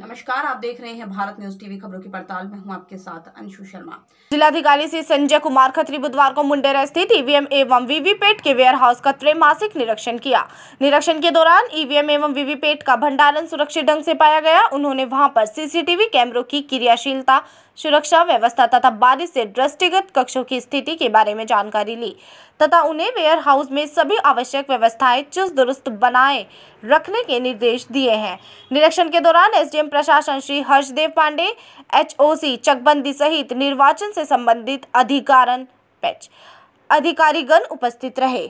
नमस्कार आप देख रहे हैं भारत न्यूज टीवी खबरों की पड़ताल में हूं आपके साथ अंशु शर्मा जिलाधिकारी श्री संजय कुमार खत्री बुधवार को मुंडेरा स्थित ईवीएम एवं वीवीपैट के वेयर हाउस का त्रैमासिक निरीक्षण किया निरीक्षण के दौरान ईवीएम एवं वीवीपैट का भंडारण सुरक्षित ढंग से पाया गया उन्होंने वहाँ पर सीसीटीवी कैमरों की क्रियाशीलता सुरक्षा व्यवस्था तथा बारिश से दृष्टिगत कक्षों की स्थिति के बारे में जानकारी ली तथा उन्हें वेयर हाउस में सभी आवश्यक व्यवस्थाएं चुस्त दुरुस्त बनाए रखने के निर्देश दिए हैं निरीक्षण के दौरान एसडीएम प्रशासन श्री हर्षदेव पांडे एचओसी चकबंदी सहित निर्वाचन से संबंधित अधिकारण पैच अधिकारीगण उपस्थित रहे